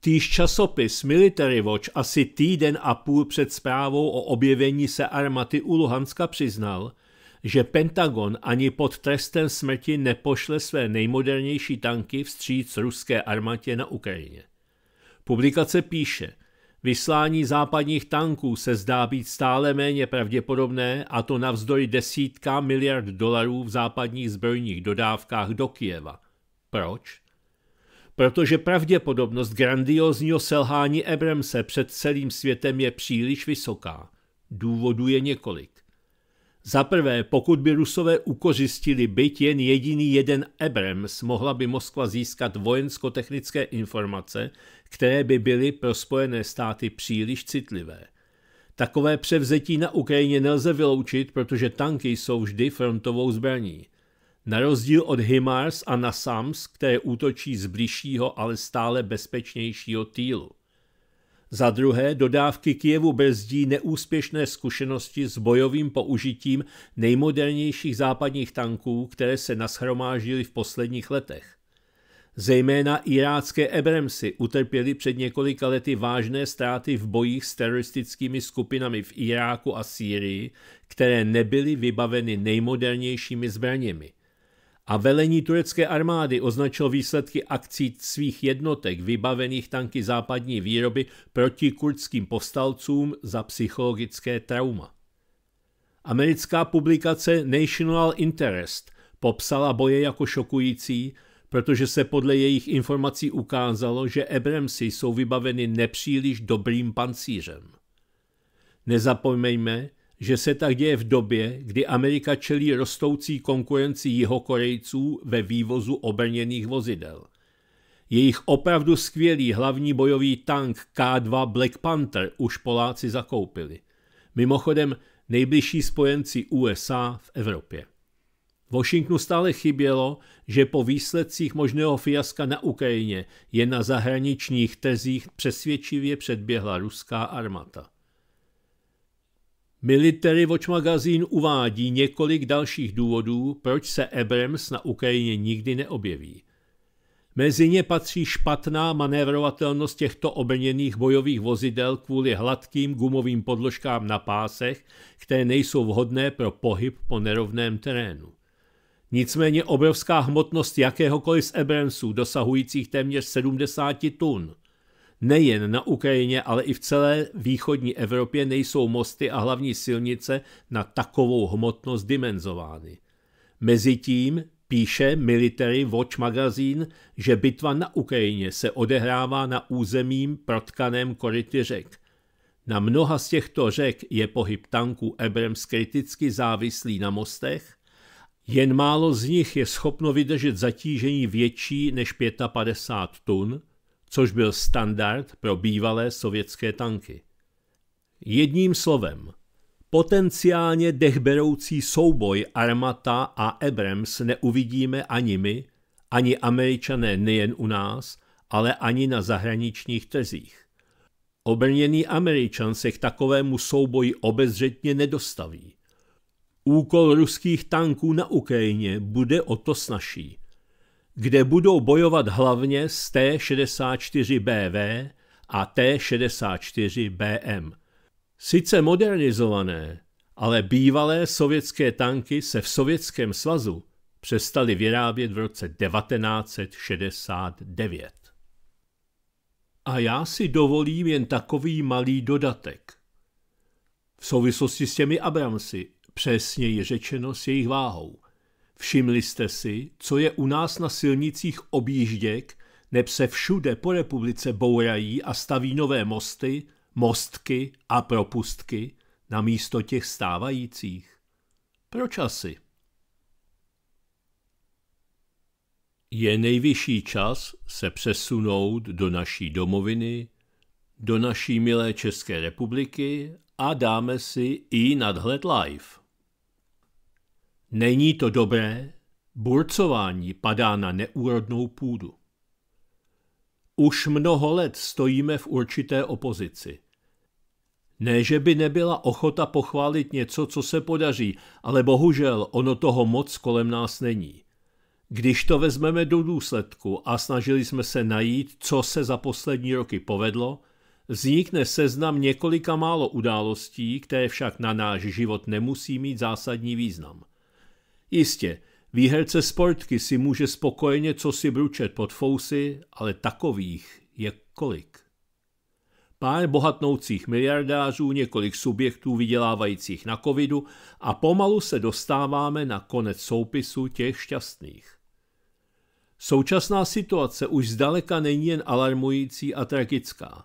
Speaker 1: Týž časopis Military Watch asi týden a půl před zprávou o objevení se armaty u Luhanska přiznal, že Pentagon ani pod trestem smrti nepošle své nejmodernější tanky vstříc ruské armatě na Ukrajině. Publikace píše, Vyslání západních tanků se zdá být stále méně pravděpodobné a to navzdory desítka miliard dolarů v západních zbrojních dodávkách do Kijeva. Proč? Protože pravděpodobnost grandiozního selhání Ebremse před celým světem je příliš vysoká. Důvodů je několik. Za prvé, pokud by Rusové ukořistili byt jen jediný jeden Abrams, mohla by Moskva získat vojensko-technické informace, které by byly pro Spojené státy příliš citlivé. Takové převzetí na Ukrajině nelze vyloučit, protože tanky jsou vždy frontovou zbraní. Na rozdíl od HIMARS a NASAMS, které útočí z bližšího, ale stále bezpečnějšího týlu. Za druhé, dodávky Kijevu brzdí neúspěšné zkušenosti s bojovým použitím nejmodernějších západních tanků, které se nashromáždily v posledních letech. Zejména irácké Ebremsy utrpěly před několika lety vážné ztráty v bojích s teroristickými skupinami v Iráku a Sýrii, které nebyly vybaveny nejmodernějšími zbraněmi – a velení turecké armády označil výsledky akcí svých jednotek vybavených tanky západní výroby proti kurdským povstalcům za psychologické trauma. Americká publikace National Interest popsala boje jako šokující, protože se podle jejich informací ukázalo, že Abramsy jsou vybaveny nepříliš dobrým pancířem. Nezapomeňme, že se tak děje v době, kdy Amerika čelí rostoucí konkurenci jihokorejců ve vývozu obrněných vozidel. Jejich opravdu skvělý hlavní bojový tank K2 Black Panther už Poláci zakoupili. Mimochodem nejbližší spojenci USA v Evropě. Washingtonu stále chybělo, že po výsledcích možného fiaska na Ukrajině je na zahraničních trzích přesvědčivě předběhla ruská armata. Military Watch magazín uvádí několik dalších důvodů, proč se Abrams na Ukrajině nikdy neobjeví. Mezi ně patří špatná manévrovatelnost těchto obrněných bojových vozidel kvůli hladkým gumovým podložkám na pásech, které nejsou vhodné pro pohyb po nerovném terénu. Nicméně obrovská hmotnost jakéhokoliv z Abramsů dosahujících téměř 70 tun – Nejen na Ukrajině, ale i v celé východní Evropě nejsou mosty a hlavní silnice na takovou hmotnost dimenzovány. Mezitím píše Military Watch magazín, že bitva na Ukrajině se odehrává na územím protkaném koryty řek. Na mnoha z těchto řek je pohyb tanků Abrams kriticky závislý na mostech, jen málo z nich je schopno vydržet zatížení větší než 55 tun – což byl standard pro bývalé sovětské tanky. Jedním slovem, potenciálně dechberoucí souboj Armata a Abrams neuvidíme ani my, ani američané nejen u nás, ale ani na zahraničních trzích. Obrněný američan se k takovému souboji obezřetně nedostaví. Úkol ruských tanků na Ukrajině bude o to snažší – kde budou bojovat hlavně s T64BV a T64BM. Sice modernizované, ale bývalé sovětské tanky se v Sovětském svazu přestali vyrábět v roce 1969. A já si dovolím jen takový malý dodatek. V souvislosti s těmi Abramsy, přesněji řečeno s jejich váhou – Všimli jste si, co je u nás na silnicích objížděk, neb se všude po republice bourají a staví nové mosty, mostky a propustky na místo těch stávajících. Proč asi? Je nejvyšší čas se přesunout do naší domoviny, do naší milé České republiky a dáme si i nadhled live. Není to dobré, burcování padá na neúrodnou půdu. Už mnoho let stojíme v určité opozici. Ne, že by nebyla ochota pochválit něco, co se podaří, ale bohužel ono toho moc kolem nás není. Když to vezmeme do důsledku a snažili jsme se najít, co se za poslední roky povedlo, vznikne seznam několika málo událostí, které však na náš život nemusí mít zásadní význam. Jistě, výherce sportky si může spokojeně co si bručet pod fousy, ale takových je kolik. Pár bohatnoucích miliardářů, několik subjektů vydělávajících na covidu a pomalu se dostáváme na konec soupisu těch šťastných. Současná situace už zdaleka není jen alarmující a tragická.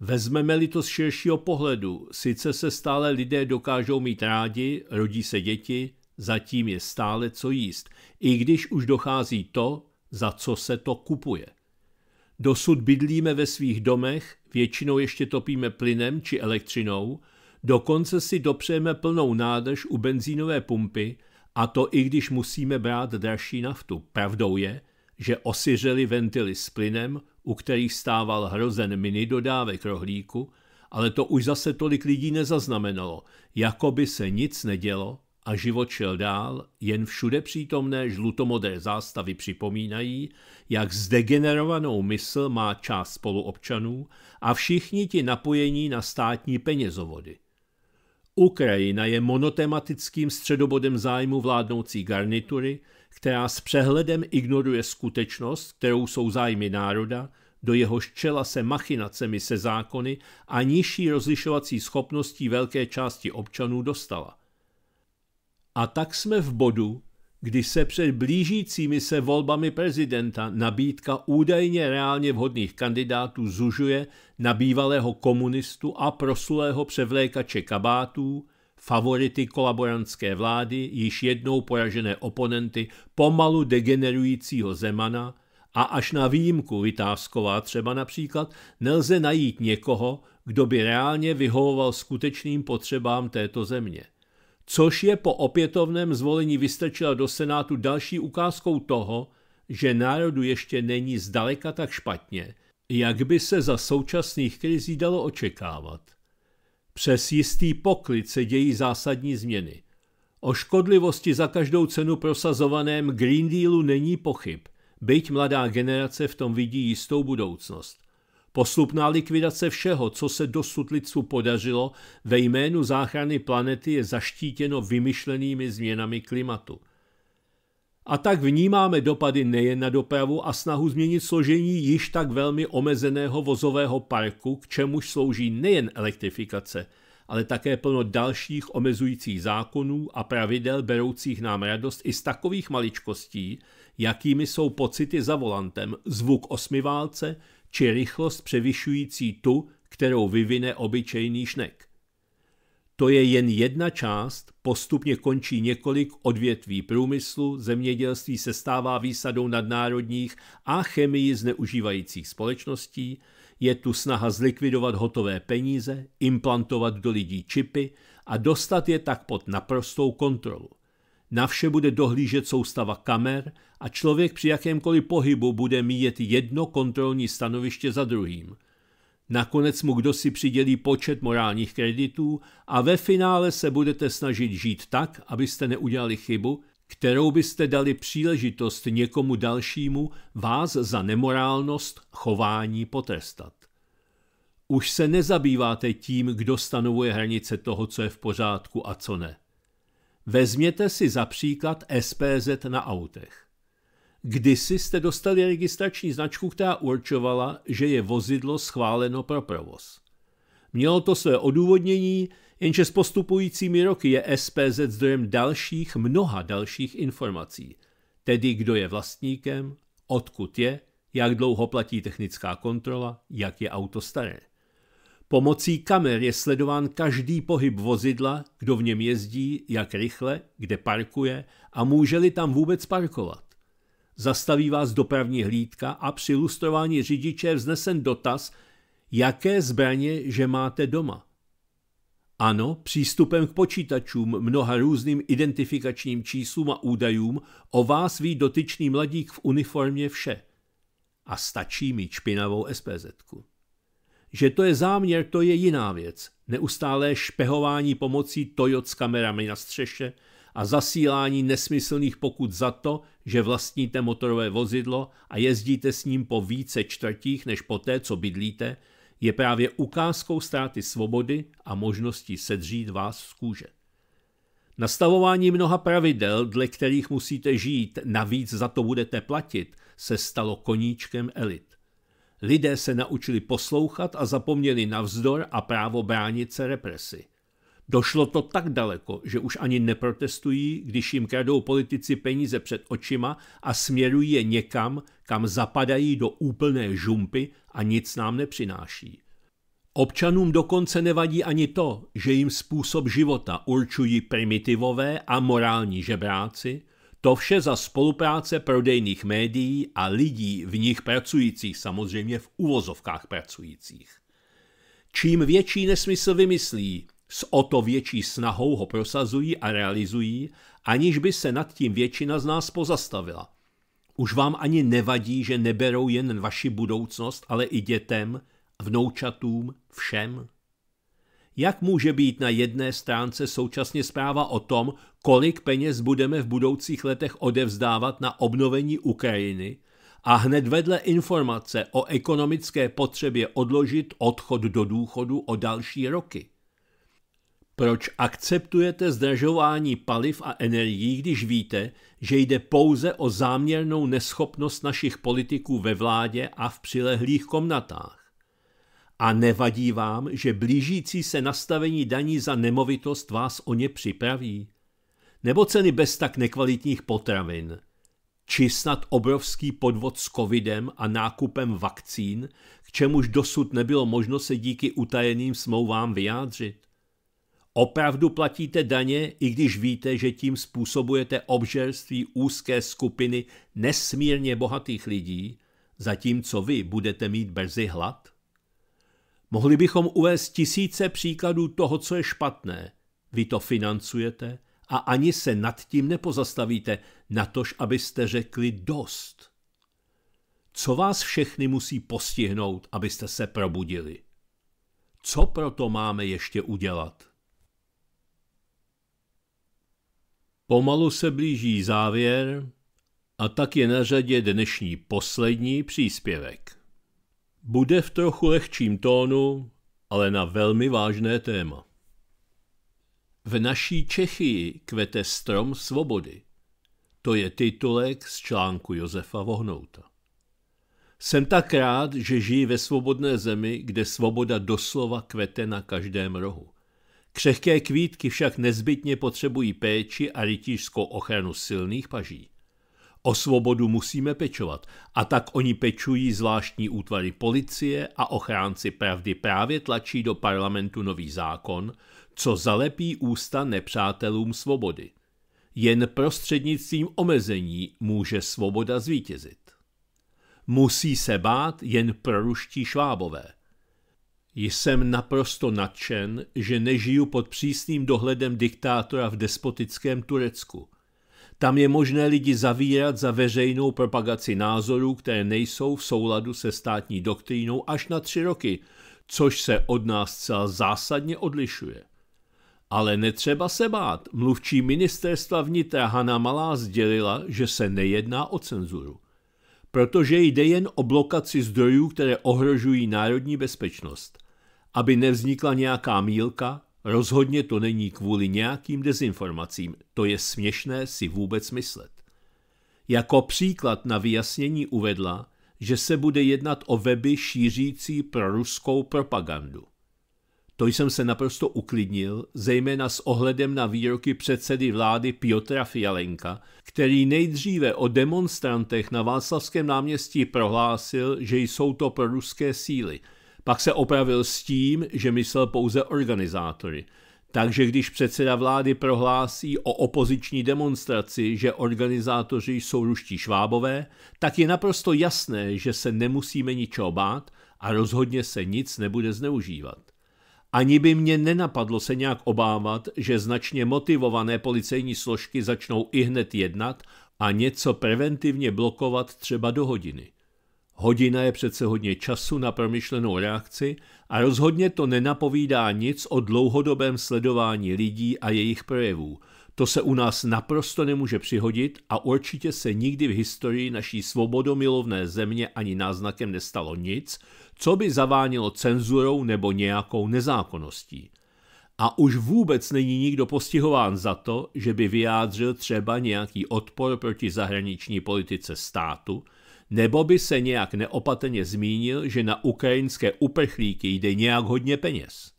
Speaker 1: Vezmeme-li to z širšího pohledu, sice se stále lidé dokážou mít rádi, rodí se děti, Zatím je stále co jíst, i když už dochází to, za co se to kupuje. Dosud bydlíme ve svých domech, většinou ještě topíme plynem či elektřinou, dokonce si dopřejeme plnou nádrž u benzínové pumpy, a to i když musíme brát dražší naftu. Pravdou je, že osiřeli ventily s plynem, u kterých stával hrozen mini dodávek rohlíku, ale to už zase tolik lidí nezaznamenalo, jako by se nic nedělo a život šel dál, jen všude přítomné žlutomodé zástavy připomínají, jak zdegenerovanou mysl má část spoluobčanů a všichni ti napojení na státní penězovody. Ukrajina je monotematickým středobodem zájmu vládnoucí garnitury, která s přehledem ignoruje skutečnost, kterou jsou zájmy národa, do jeho čela se machinacemi se zákony a nižší rozlišovací schopností velké části občanů dostala – a tak jsme v bodu, kdy se před blížícími se volbami prezidenta nabídka údajně reálně vhodných kandidátů zužuje na bývalého komunistu a proslulého převlékače kabátů, favority kolaborantské vlády, již jednou poražené oponenty pomalu degenerujícího Zemana a až na výjimku Vytázková třeba například nelze najít někoho, kdo by reálně vyhovoval skutečným potřebám této země což je po opětovném zvolení vystrčila do Senátu další ukázkou toho, že národu ještě není zdaleka tak špatně, jak by se za současných krizí dalo očekávat. Přes jistý poklid se dějí zásadní změny. O škodlivosti za každou cenu prosazovaném Green Dealu není pochyb, byť mladá generace v tom vidí jistou budoucnost. Postupná likvidace všeho, co se dosud lidstvu podařilo, ve jménu záchrany planety je zaštítěno vymyšlenými změnami klimatu. A tak vnímáme dopady nejen na dopravu a snahu změnit složení již tak velmi omezeného vozového parku, k čemuž slouží nejen elektrifikace, ale také plno dalších omezujících zákonů a pravidel beroucích nám radost i z takových maličkostí, jakými jsou pocity za volantem, zvuk osmiválce, či rychlost převyšující tu, kterou vyvine obyčejný šnek. To je jen jedna část, postupně končí několik odvětví průmyslu, zemědělství se stává výsadou nadnárodních a chemii zneužívajících společností, je tu snaha zlikvidovat hotové peníze, implantovat do lidí čipy a dostat je tak pod naprostou kontrolu – na vše bude dohlížet soustava kamer a člověk při jakémkoliv pohybu bude mít jedno kontrolní stanoviště za druhým. Nakonec mu kdo si přidělí počet morálních kreditů a ve finále se budete snažit žít tak, abyste neudělali chybu, kterou byste dali příležitost někomu dalšímu vás za nemorálnost chování potrestat. Už se nezabýváte tím, kdo stanovuje hranice toho, co je v pořádku a co ne. Vezměte si za příklad SPZ na autech. Kdysi jste dostali registrační značku, která určovala, že je vozidlo schváleno pro provoz. Mělo to své odůvodnění, jenže s postupujícími roky je SPZ zdrojem dalších, mnoha dalších informací. Tedy kdo je vlastníkem, odkud je, jak dlouho platí technická kontrola, jak je auto staré. Pomocí kamer je sledován každý pohyb vozidla, kdo v něm jezdí, jak rychle, kde parkuje a může-li tam vůbec parkovat. Zastaví vás dopravní hlídka a při lustrování řidiče je vznesen dotaz, jaké zbraně, že máte doma. Ano, přístupem k počítačům, mnoha různým identifikačním číslům a údajům o vás ví dotyčný mladík v uniformě vše. A stačí mít špinavou SPZ. -ku. Že to je záměr, to je jiná věc. Neustálé špehování pomocí Toyot s kamerami na střeše a zasílání nesmyslných pokut za to, že vlastníte motorové vozidlo a jezdíte s ním po více čtvrtích než po té, co bydlíte, je právě ukázkou ztráty svobody a možností sedřít vás z kůže. Nastavování mnoha pravidel, dle kterých musíte žít, navíc za to budete platit, se stalo koníčkem elit. Lidé se naučili poslouchat a zapomněli na vzdor a právo bránit se represi. Došlo to tak daleko, že už ani neprotestují, když jim kradou politici peníze před očima a směrují je někam, kam zapadají do úplné žumpy a nic nám nepřináší. Občanům dokonce nevadí ani to, že jim způsob života určují primitivové a morální žebráci, to vše za spolupráce prodejných médií a lidí v nich pracujících, samozřejmě v uvozovkách pracujících. Čím větší nesmysl vymyslí, s o to větší snahou ho prosazují a realizují, aniž by se nad tím většina z nás pozastavila. Už vám ani nevadí, že neberou jen vaši budoucnost, ale i dětem, vnoučatům, všem? Jak může být na jedné stránce současně zpráva o tom, kolik peněz budeme v budoucích letech odevzdávat na obnovení Ukrajiny, a hned vedle informace o ekonomické potřebě odložit odchod do důchodu o další roky? Proč akceptujete zdražování paliv a energií, když víte, že jde pouze o záměrnou neschopnost našich politiků ve vládě a v přilehlých komnatách? A nevadí vám, že blížící se nastavení daní za nemovitost vás o ně připraví? Nebo ceny bez tak nekvalitních potravin? Či snad obrovský podvod s covidem a nákupem vakcín, k čemuž dosud nebylo možno se díky utajeným smlouvám vyjádřit? Opravdu platíte daně, i když víte, že tím způsobujete obžerství úzké skupiny nesmírně bohatých lidí, zatímco vy budete mít brzy hlad? Mohli bychom uvést tisíce příkladů toho, co je špatné. Vy to financujete a ani se nad tím nepozastavíte, natož abyste řekli dost. Co vás všechny musí postihnout, abyste se probudili? Co proto máme ještě udělat? Pomalu se blíží závěr a tak je na řadě dnešní poslední příspěvek. Bude v trochu lehčím tónu, ale na velmi vážné téma. V naší Čechii kvete strom svobody. To je titulek z článku Josefa Vohnouta. Jsem tak rád, že žiji ve svobodné zemi, kde svoboda doslova kvete na každém rohu. Křehké kvítky však nezbytně potřebují péči a rytířskou ochranu silných paží. O svobodu musíme pečovat a tak oni pečují zvláštní útvary policie a ochránci pravdy právě tlačí do parlamentu nový zákon, co zalepí ústa nepřátelům svobody. Jen prostřednictvím omezení může svoboda zvítězit. Musí se bát jen proruští švábové. Jsem naprosto nadšen, že nežiju pod přísným dohledem diktátora v despotickém Turecku – tam je možné lidi zavírat za veřejnou propagaci názorů, které nejsou v souladu se státní doktrínou až na tři roky, což se od nás celá zásadně odlišuje. Ale netřeba se bát, mluvčí ministerstva vnitra Hanna Malá sdělila, že se nejedná o cenzuru. Protože jde jen o blokaci zdrojů, které ohrožují národní bezpečnost. Aby nevznikla nějaká mílka, Rozhodně to není kvůli nějakým dezinformacím, to je směšné si vůbec myslet. Jako příklad na vyjasnění uvedla, že se bude jednat o weby šířící proruskou propagandu. To jsem se naprosto uklidnil, zejména s ohledem na výroky předsedy vlády Piotra Fialenka, který nejdříve o demonstrantech na Václavském náměstí prohlásil, že jsou to proruské síly – pak se opravil s tím, že myslel pouze organizátory. Takže když předseda vlády prohlásí o opoziční demonstraci, že organizátoři jsou ruští švábové, tak je naprosto jasné, že se nemusíme ničeho bát a rozhodně se nic nebude zneužívat. Ani by mě nenapadlo se nějak obávat, že značně motivované policejní složky začnou i hned jednat a něco preventivně blokovat třeba do hodiny. Hodina je přece hodně času na promyšlenou reakci a rozhodně to nenapovídá nic o dlouhodobém sledování lidí a jejich projevů. To se u nás naprosto nemůže přihodit a určitě se nikdy v historii naší svobodomilovné země ani náznakem nestalo nic, co by zavánilo cenzurou nebo nějakou nezákonností. A už vůbec není nikdo postihován za to, že by vyjádřil třeba nějaký odpor proti zahraniční politice státu, nebo by se nějak neopatrně zmínil, že na ukrajinské uprchlíky jde nějak hodně peněz.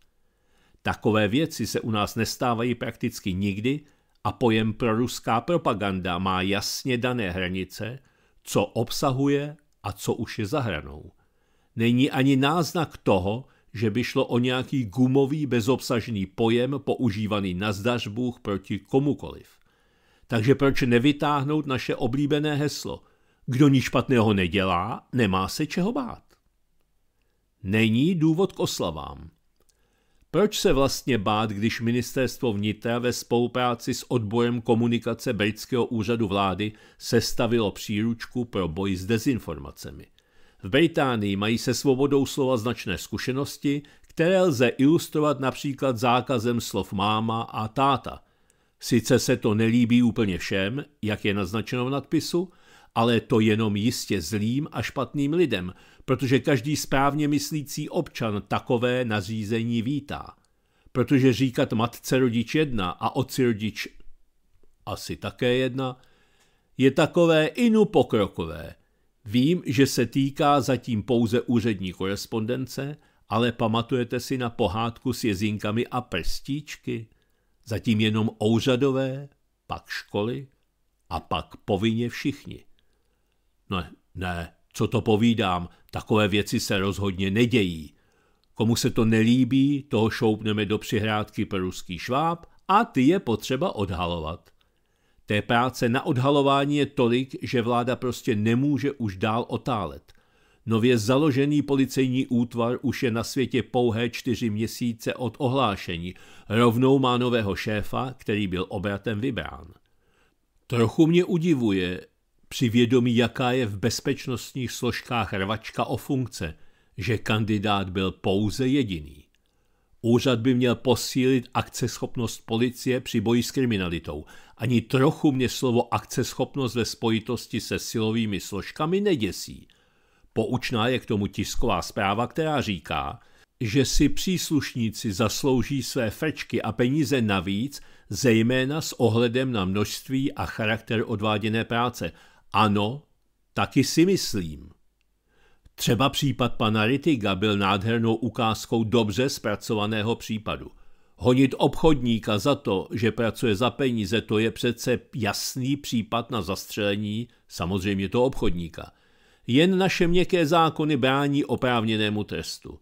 Speaker 1: Takové věci se u nás nestávají prakticky nikdy a pojem proruská propaganda má jasně dané hranice, co obsahuje a co už je za hranou. Není ani náznak toho, že by šlo o nějaký gumový bezobsažný pojem používaný na zdařbůh proti komukoliv. Takže proč nevytáhnout naše oblíbené heslo – kdo nic špatného nedělá, nemá se čeho bát. Není důvod k oslavám. Proč se vlastně bát, když ministerstvo vnitra ve spolupráci s odbojem komunikace britského úřadu vlády sestavilo příručku pro boj s dezinformacemi? V Británii mají se svobodou slova značné zkušenosti, které lze ilustrovat například zákazem slov máma a táta. Sice se to nelíbí úplně všem, jak je naznačeno v nadpisu, ale to jenom jistě zlým a špatným lidem, protože každý správně myslící občan takové nařízení vítá. Protože říkat matce rodič jedna a oci rodič asi také jedna, je takové inu pokrokové. Vím, že se týká zatím pouze úřední korespondence, ale pamatujete si na pohádku s jezinkami a prstíčky? Zatím jenom ouřadové, pak školy a pak povinně všichni. No ne, co to povídám, takové věci se rozhodně nedějí. Komu se to nelíbí, toho šoupneme do přihrádky pro ruský šváb a ty je potřeba odhalovat. Té práce na odhalování je tolik, že vláda prostě nemůže už dál otálet. Nově založený policejní útvar už je na světě pouhé čtyři měsíce od ohlášení. Rovnou má nového šéfa, který byl obratem vybrán. Trochu mě udivuje, při vědomí, jaká je v bezpečnostních složkách rvačka o funkce, že kandidát byl pouze jediný. Úřad by měl posílit akceschopnost policie při boji s kriminalitou. Ani trochu mě slovo akceschopnost ve spojitosti se silovými složkami neděsí. Poučná je k tomu tisková zpráva, která říká, že si příslušníci zaslouží své frčky a peníze navíc, zejména s ohledem na množství a charakter odváděné práce ano, taky si myslím. Třeba případ pana Ritiga byl nádhernou ukázkou dobře zpracovaného případu. Honit obchodníka za to, že pracuje za peníze, to je přece jasný případ na zastřelení, samozřejmě to obchodníka. Jen naše měkké zákony brání oprávněnému trestu.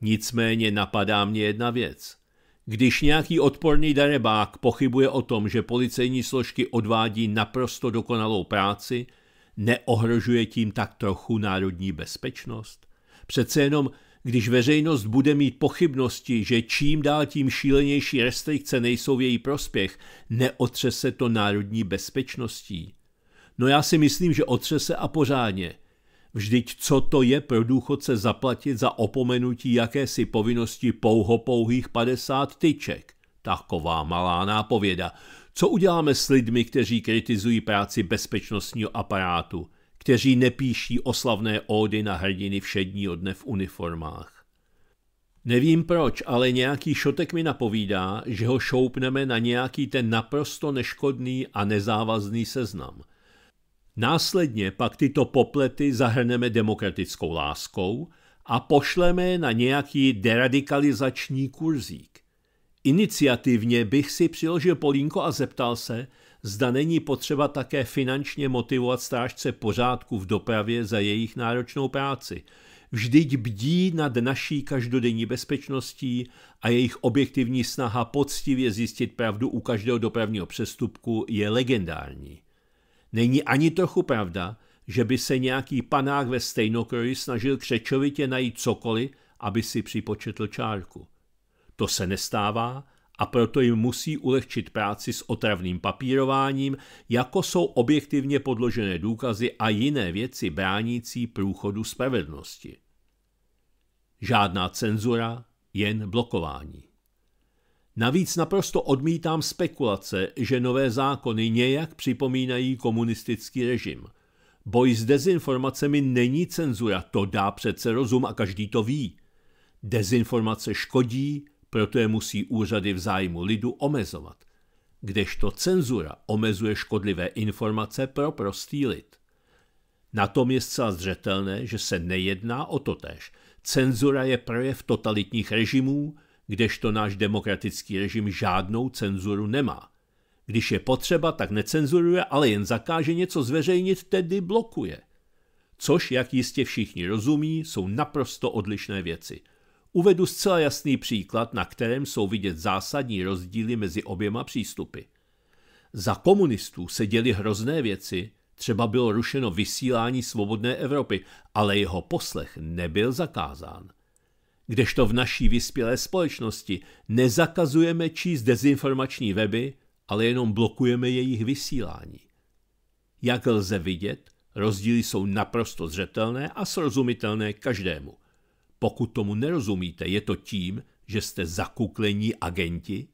Speaker 1: Nicméně napadá mě jedna věc. Když nějaký odporný darebák pochybuje o tom, že policejní složky odvádí naprosto dokonalou práci, neohrožuje tím tak trochu národní bezpečnost? Přece jenom, když veřejnost bude mít pochybnosti, že čím dál tím šílenější restrikce nejsou v její prospěch, neotřese to národní bezpečností. No já si myslím, že otřese a pořádně – Vždyť co to je pro důchodce zaplatit za opomenutí jakési povinnosti pouhých 50 tyček? Taková malá nápověda. Co uděláme s lidmi, kteří kritizují práci bezpečnostního aparátu, kteří nepíší oslavné ódy na hrdiny všedního dne v uniformách? Nevím proč, ale nějaký šotek mi napovídá, že ho šoupneme na nějaký ten naprosto neškodný a nezávazný seznam – Následně pak tyto poplety zahrneme demokratickou láskou a pošleme na nějaký deradikalizační kurzík. Iniciativně bych si přiložil polínko a zeptal se, zda není potřeba také finančně motivovat strážce pořádku v dopravě za jejich náročnou práci. Vždyť bdí nad naší každodenní bezpečností a jejich objektivní snaha poctivě zjistit pravdu u každého dopravního přestupku je legendární. Není ani trochu pravda, že by se nějaký panák ve stejnokroji snažil křečovitě najít cokoliv, aby si připočetl čárku. To se nestává a proto jim musí ulehčit práci s otravným papírováním, jako jsou objektivně podložené důkazy a jiné věci bránící průchodu spravedlnosti. Žádná cenzura, jen blokování. Navíc naprosto odmítám spekulace, že nové zákony nějak připomínají komunistický režim. Boj s dezinformacemi není cenzura, to dá přece rozum a každý to ví. Dezinformace škodí, proto je musí úřady v zájmu lidu omezovat. Kdežto cenzura omezuje škodlivé informace pro prostý lid. Na tom je zcela zřetelné, že se nejedná o totéž. Cenzura je projev totalitních režimů, kdežto náš demokratický režim žádnou cenzuru nemá. Když je potřeba, tak necenzuruje, ale jen zakáže něco zveřejnit, tedy blokuje. Což, jak jistě všichni rozumí, jsou naprosto odlišné věci. Uvedu zcela jasný příklad, na kterém jsou vidět zásadní rozdíly mezi oběma přístupy. Za komunistů se děly hrozné věci, třeba bylo rušeno vysílání svobodné Evropy, ale jeho poslech nebyl zakázán. Kdežto v naší vyspělé společnosti nezakazujeme číst dezinformační weby, ale jenom blokujeme jejich vysílání. Jak lze vidět, rozdíly jsou naprosto zřetelné a srozumitelné každému. Pokud tomu nerozumíte, je to tím, že jste zakuklení agenti?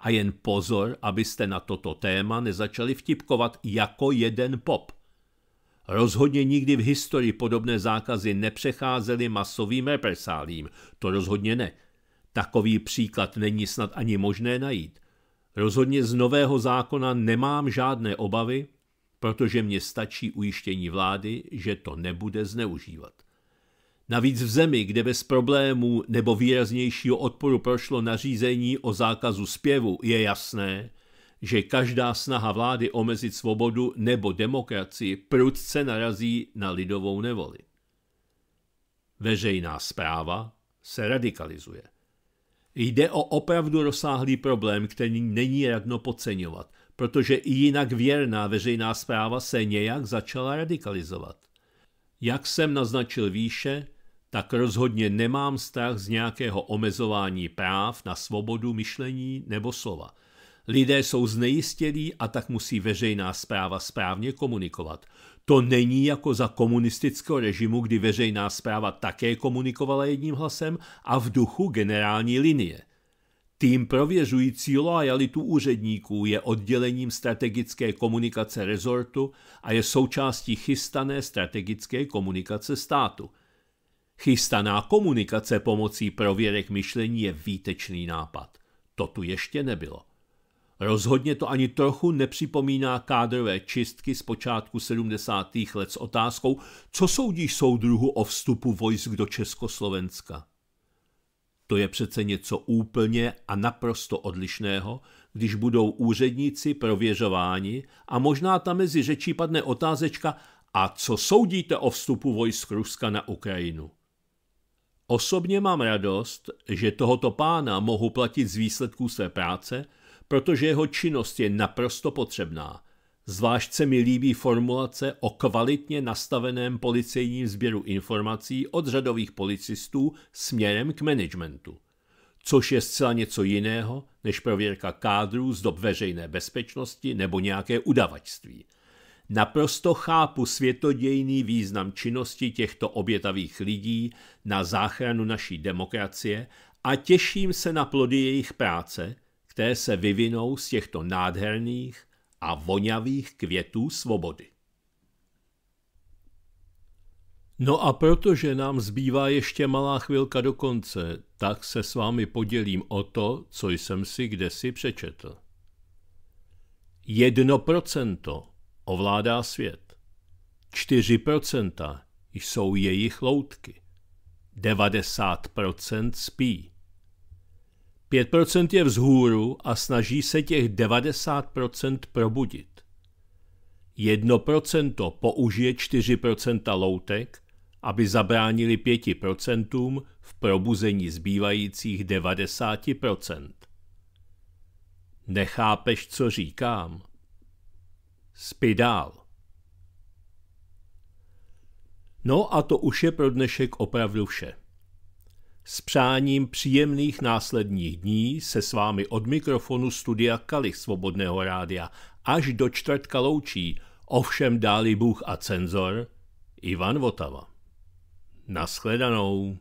Speaker 1: A jen pozor, abyste na toto téma nezačali vtipkovat jako jeden pop – Rozhodně nikdy v historii podobné zákazy nepřecházely masovým represálím, to rozhodně ne. Takový příklad není snad ani možné najít. Rozhodně z nového zákona nemám žádné obavy, protože mě stačí ujištění vlády, že to nebude zneužívat. Navíc v zemi, kde bez problémů nebo výraznějšího odporu prošlo nařízení o zákazu zpěvu, je jasné, že každá snaha vlády omezit svobodu nebo demokracii prudce narazí na lidovou nevoli. Veřejná zpráva se radikalizuje. Jde o opravdu rozsáhlý problém, který není radno podceňovat, protože i jinak věrná veřejná zpráva se nějak začala radikalizovat. Jak jsem naznačil výše, tak rozhodně nemám strach z nějakého omezování práv na svobodu myšlení nebo slova – Lidé jsou znejistělí a tak musí veřejná zpráva správně komunikovat. To není jako za komunistického režimu, kdy veřejná zpráva také komunikovala jedním hlasem a v duchu generální linie. Tým prověřující loajalitu úředníků je oddělením strategické komunikace rezortu a je součástí chystané strategické komunikace státu. Chystaná komunikace pomocí prověrek myšlení je výtečný nápad. To tu ještě nebylo. Rozhodně to ani trochu nepřipomíná kádrové čistky z počátku 70. let s otázkou, co soudíš soudruhu o vstupu vojsk do Československa. To je přece něco úplně a naprosto odlišného, když budou úředníci prověřováni a možná tam mezi řečí padne otázečka a co soudíte o vstupu vojsk Ruska na Ukrajinu? Osobně mám radost, že tohoto pána mohu platit z výsledků své práce – protože jeho činnost je naprosto potřebná. Zvlášť se mi líbí formulace o kvalitně nastaveném policejním sběru informací od řadových policistů směrem k managementu. Což je zcela něco jiného než prověrka kádrů z dob veřejné bezpečnosti nebo nějaké udavačství. Naprosto chápu světodějný význam činnosti těchto obětavých lidí na záchranu naší demokracie a těším se na plody jejich práce, které se vyvinou z těchto nádherných a voňavých květů svobody. No a protože nám zbývá ještě malá chvilka do konce, tak se s vámi podělím o to, co jsem si kdesi přečetl. Jedno procento ovládá svět. Čtyři procenta jsou jejich loutky. Devadesát procent spí. 5% je vzhůru a snaží se těch 90% probudit. 1% použije 4% loutek, aby zabránili 5% v probuzení zbývajících 90%. Nechápeš, co říkám? Spidál. No a to už je pro dnešek opravdu vše. S přáním příjemných následních dní se s vámi od mikrofonu studia Kali Svobodného rádia až do čtvrtka loučí, ovšem dáli Bůh a cenzor, Ivan Votava. Naschledanou.